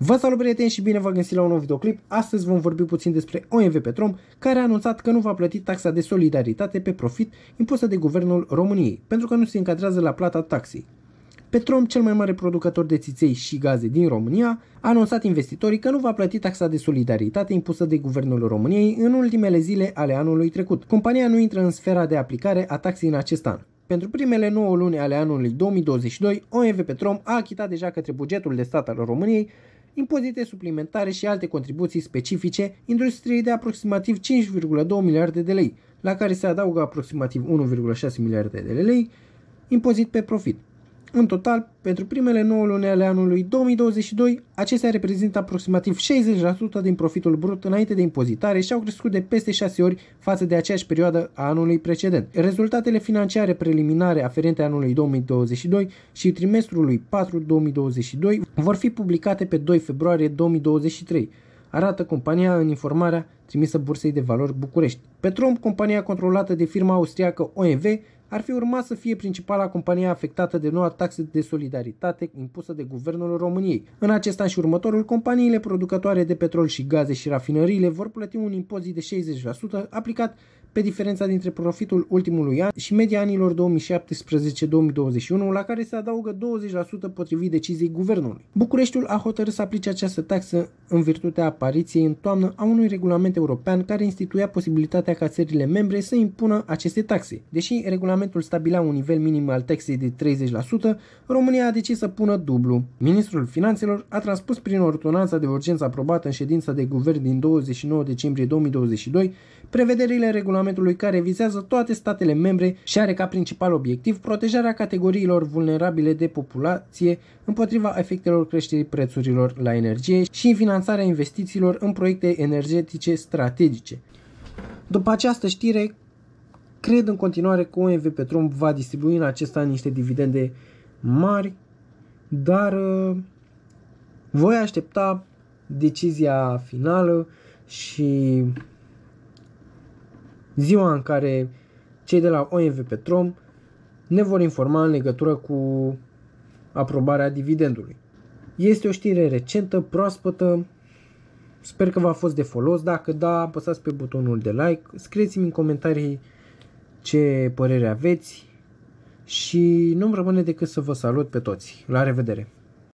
Vă salut prieteni și bine v-am găsit la un nou videoclip. Astăzi vom vorbi puțin despre OMV Petrom, care a anunțat că nu va plăti taxa de solidaritate pe profit impusă de guvernul României, pentru că nu se încadrează la plata taxei. Petrom, cel mai mare producător de țiței și gaze din România, a anunțat investitorii că nu va plăti taxa de solidaritate impusă de guvernul României în ultimele zile ale anului trecut. Compania nu intră în sfera de aplicare a taxei în acest an. Pentru primele 9 luni ale anului 2022, OMV Petrom a achitat deja către bugetul de stat al României impozite suplimentare și alte contribuții specifice industriei de aproximativ 5,2 miliarde de lei, la care se adaugă aproximativ 1,6 miliarde de lei impozit pe profit. În total, pentru primele 9 luni ale anului 2022, acestea reprezintă aproximativ 60% din profitul brut înainte de impozitare și au crescut de peste 6 ori față de aceeași perioadă a anului precedent. Rezultatele financiare preliminare aferente anului 2022 și trimestrului 4 2022 vor fi publicate pe 2 februarie 2023 arată compania în informarea trimisă Bursei de Valori București. Petrom, compania controlată de firma austriacă OMV, ar fi urmat să fie principala companie afectată de noua taxă de solidaritate impusă de guvernul României. În acest an și următorul, companiile producătoare de petrol și gaze și rafinăriile vor plăti un impozit de 60% aplicat pe diferența dintre profitul ultimului an și media anilor 2017-2021, la care se adaugă 20% potrivit deciziei guvernului. Bucureștiul a hotărât să aplice această taxă în virtutea apariției în toamnă a unui regulament european care instituia posibilitatea ca țările membre să impună aceste taxe. Deși regulamentul stabilea un nivel minim al taxei de 30%, România a decis să pună dublu. Ministrul Finanțelor a transpus prin ordonanța de urgență aprobată în ședința de guvern din 29 decembrie 2022 prevederile regulamentului regulamentului care vizează toate statele membre și are ca principal obiectiv protejarea categoriilor vulnerabile de populație împotriva efectelor creșterii prețurilor la energie și finanțarea investițiilor în proiecte energetice strategice. După această știre, cred în continuare că OMV Petrom va distribui în acest an niște dividende mari, dar uh, voi aștepta decizia finală și ziua în care cei de la OMV Petrom ne vor informa în legătură cu aprobarea dividendului. Este o știre recentă, proaspătă, sper că v-a fost de folos. Dacă da, apăsați pe butonul de like, scrieți-mi în comentarii ce părere aveți și nu-mi rămâne decât să vă salut pe toți. La revedere!